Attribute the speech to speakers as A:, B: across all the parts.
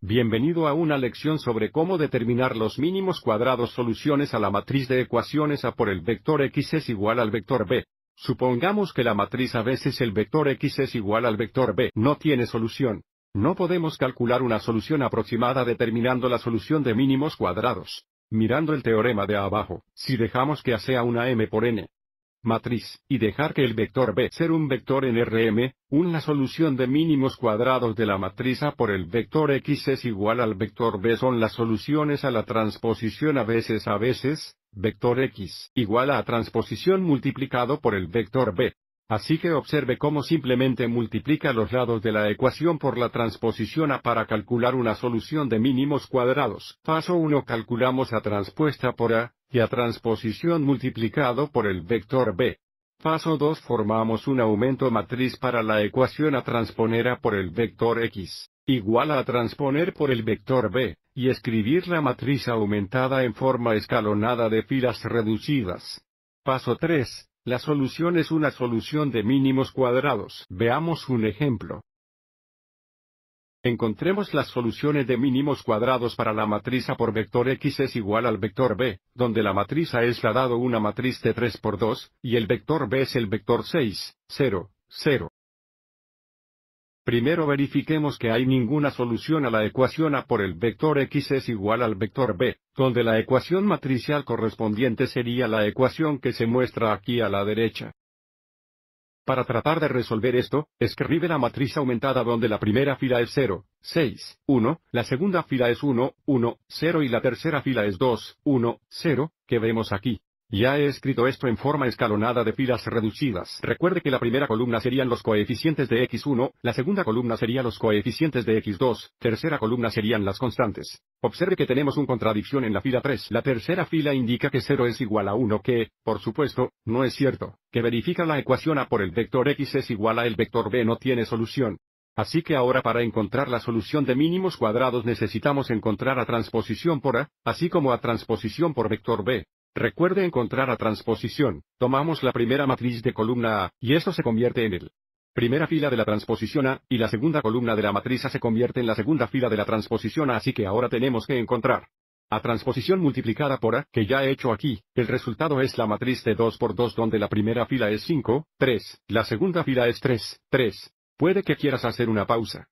A: Bienvenido a una lección sobre cómo determinar los mínimos cuadrados soluciones a la matriz de ecuaciones A por el vector X es igual al vector B. Supongamos que la matriz A veces el vector X es igual al vector B no tiene solución. No podemos calcular una solución aproximada determinando la solución de mínimos cuadrados. Mirando el teorema de abajo, si dejamos que A sea una m por n, matriz, y dejar que el vector B ser un vector en Rm, una solución de mínimos cuadrados de la matriz A por el vector X es igual al vector B son las soluciones a la transposición a veces a veces, vector X igual a transposición multiplicado por el vector B. Así que observe cómo simplemente multiplica los lados de la ecuación por la transposición A para calcular una solución de mínimos cuadrados. Paso 1 calculamos A transpuesta por A, y A transposición multiplicado por el vector B. Paso 2 formamos un aumento matriz para la ecuación A transponer A por el vector X, igual a, a transponer por el vector B, y escribir la matriz aumentada en forma escalonada de filas reducidas. Paso 3 la solución es una solución de mínimos cuadrados. Veamos un ejemplo. Encontremos las soluciones de mínimos cuadrados para la matriz A por vector X es igual al vector B, donde la matriz A es la dado una matriz de 3 por 2, y el vector B es el vector 6, 0, 0. Primero verifiquemos que hay ninguna solución a la ecuación A por el vector X es igual al vector B, donde la ecuación matricial correspondiente sería la ecuación que se muestra aquí a la derecha. Para tratar de resolver esto, escribe la matriz aumentada donde la primera fila es 0, 6, 1, la segunda fila es 1, 1, 0 y la tercera fila es 2, 1, 0, que vemos aquí. Ya he escrito esto en forma escalonada de filas reducidas. Recuerde que la primera columna serían los coeficientes de x1, la segunda columna sería los coeficientes de x2, tercera columna serían las constantes. Observe que tenemos una contradicción en la fila 3. La tercera fila indica que 0 es igual a 1 que, por supuesto, no es cierto, que verifica la ecuación A por el vector x es igual a el vector b no tiene solución. Así que ahora para encontrar la solución de mínimos cuadrados necesitamos encontrar a transposición por A, así como a transposición por vector B. Recuerde encontrar a transposición, tomamos la primera matriz de columna A, y esto se convierte en el primera fila de la transposición A, y la segunda columna de la matriz A se convierte en la segunda fila de la transposición A, así que ahora tenemos que encontrar a transposición multiplicada por A, que ya he hecho aquí, el resultado es la matriz de 2 por 2 donde la primera fila es 5, 3, la segunda fila es 3, 3. Puede que quieras hacer una pausa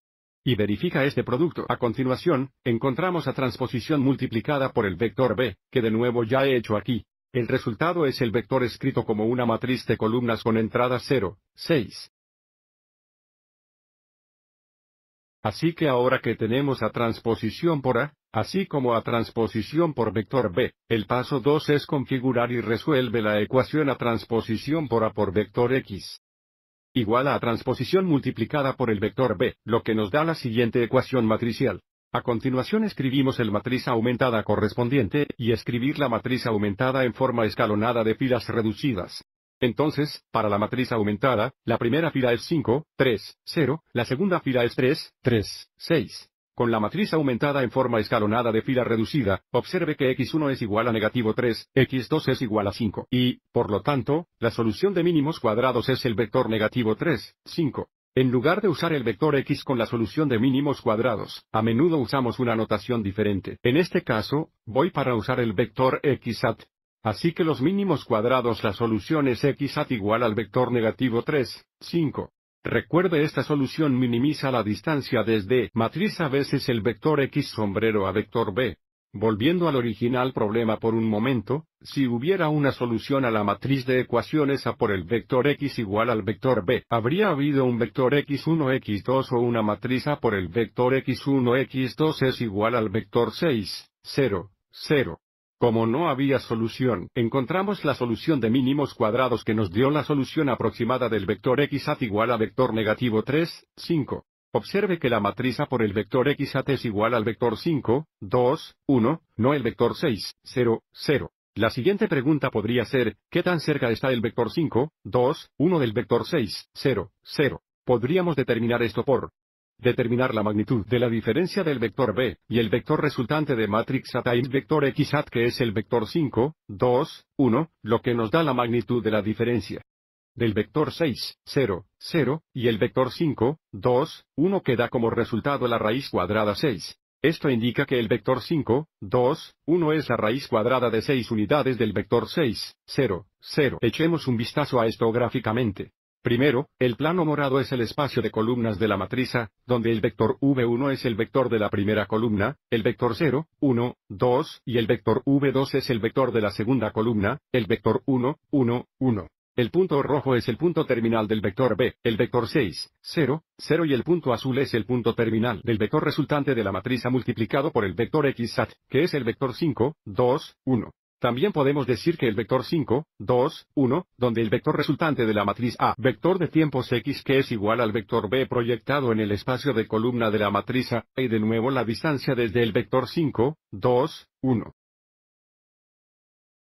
A: y verifica este producto. A continuación, encontramos a transposición multiplicada por el vector B, que de nuevo ya he hecho aquí. El resultado es el vector escrito como una matriz de columnas con entrada 0, 6. Así que ahora que tenemos a transposición por A, así como a transposición por vector B, el paso 2 es configurar y resuelve la ecuación a transposición por A por vector X igual a transposición multiplicada por el vector b, lo que nos da la siguiente ecuación matricial. A continuación escribimos el matriz aumentada correspondiente y escribir la matriz aumentada en forma escalonada de filas reducidas. Entonces, para la matriz aumentada, la primera fila es 5, 3, 0, la segunda fila es 3, 3, 6, con la matriz aumentada en forma escalonada de fila reducida, observe que x1 es igual a negativo 3, x2 es igual a 5, y, por lo tanto, la solución de mínimos cuadrados es el vector negativo 3, 5. En lugar de usar el vector x con la solución de mínimos cuadrados, a menudo usamos una notación diferente. En este caso, voy para usar el vector x Así que los mínimos cuadrados la solución es x igual al vector negativo 3, 5. Recuerde esta solución minimiza la distancia desde matriz a veces el vector X sombrero a vector B. Volviendo al original problema por un momento, si hubiera una solución a la matriz de ecuaciones A por el vector X igual al vector B, habría habido un vector X1, X2 o una matriz A por el vector X1, X2 es igual al vector 6, 0, 0. Como no había solución, encontramos la solución de mínimos cuadrados que nos dio la solución aproximada del vector x igual a vector negativo 3, 5. Observe que la matriz por el vector x hat es igual al vector 5, 2, 1, no el vector 6, 0, 0. La siguiente pregunta podría ser, ¿qué tan cerca está el vector 5, 2, 1 del vector 6, 0, 0? Podríamos determinar esto por Determinar la magnitud de la diferencia del vector B, y el vector resultante de matrix A times vector X hat que es el vector 5, 2, 1, lo que nos da la magnitud de la diferencia. Del vector 6, 0, 0, y el vector 5, 2, 1 que da como resultado la raíz cuadrada 6. Esto indica que el vector 5, 2, 1 es la raíz cuadrada de 6 unidades del vector 6, 0, 0. Echemos un vistazo a esto gráficamente. Primero, el plano morado es el espacio de columnas de la matriz, donde el vector v1 es el vector de la primera columna, el vector 0, 1, 2 y el vector v2 es el vector de la segunda columna, el vector 1, 1, 1. El punto rojo es el punto terminal del vector b, el vector 6, 0, 0 y el punto azul es el punto terminal del vector resultante de la matriza multiplicado por el vector xsat, que es el vector 5, 2, 1. También podemos decir que el vector 5, 2, 1, donde el vector resultante de la matriz A, vector de tiempos X que es igual al vector B proyectado en el espacio de columna de la matriz A, y de nuevo la distancia desde el vector 5, 2, 1.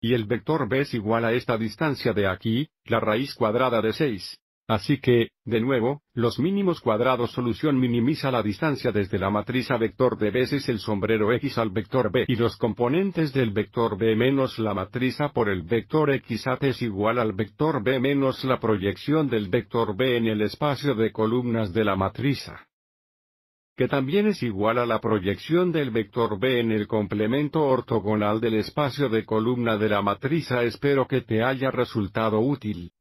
A: Y el vector B es igual a esta distancia de aquí, la raíz cuadrada de 6. Así que, de nuevo, los mínimos cuadrados solución minimiza la distancia desde la matriz a vector de veces el sombrero X al vector B y los componentes del vector B menos la matriz por el vector X es igual al vector B menos la proyección del vector B en el espacio de columnas de la matriz Que también es igual a la proyección del vector B en el complemento ortogonal del espacio de columna de la matriz Espero que te haya resultado útil.